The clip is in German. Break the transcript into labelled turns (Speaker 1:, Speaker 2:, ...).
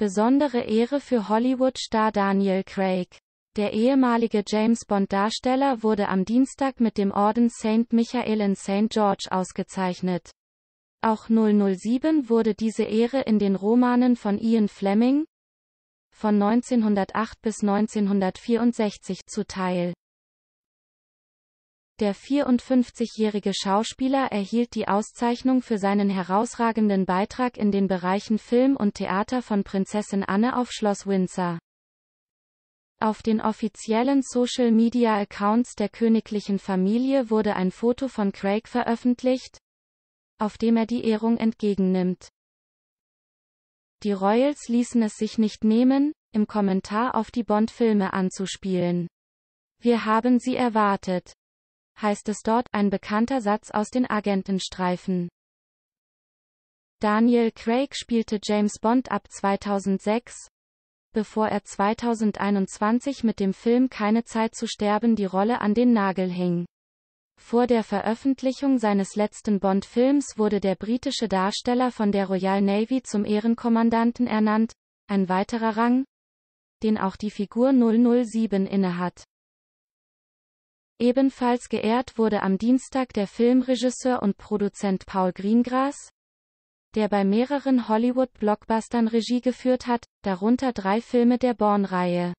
Speaker 1: Besondere Ehre für Hollywood-Star Daniel Craig. Der ehemalige James Bond-Darsteller wurde am Dienstag mit dem Orden St. Michael in St. George ausgezeichnet. Auch 007 wurde diese Ehre in den Romanen von Ian Fleming von 1908 bis 1964 zuteil. Der 54-jährige Schauspieler erhielt die Auszeichnung für seinen herausragenden Beitrag in den Bereichen Film und Theater von Prinzessin Anne auf Schloss Windsor. Auf den offiziellen Social-Media-Accounts der königlichen Familie wurde ein Foto von Craig veröffentlicht, auf dem er die Ehrung entgegennimmt. Die Royals ließen es sich nicht nehmen, im Kommentar auf die Bond-Filme anzuspielen. Wir haben sie erwartet heißt es dort, ein bekannter Satz aus den Agentenstreifen. Daniel Craig spielte James Bond ab 2006, bevor er 2021 mit dem Film Keine Zeit zu sterben die Rolle an den Nagel hing. Vor der Veröffentlichung seines letzten Bond-Films wurde der britische Darsteller von der Royal Navy zum Ehrenkommandanten ernannt, ein weiterer Rang, den auch die Figur 007 innehat. Ebenfalls geehrt wurde am Dienstag der Filmregisseur und Produzent Paul Greengrass, der bei mehreren Hollywood-Blockbustern Regie geführt hat, darunter drei Filme der born reihe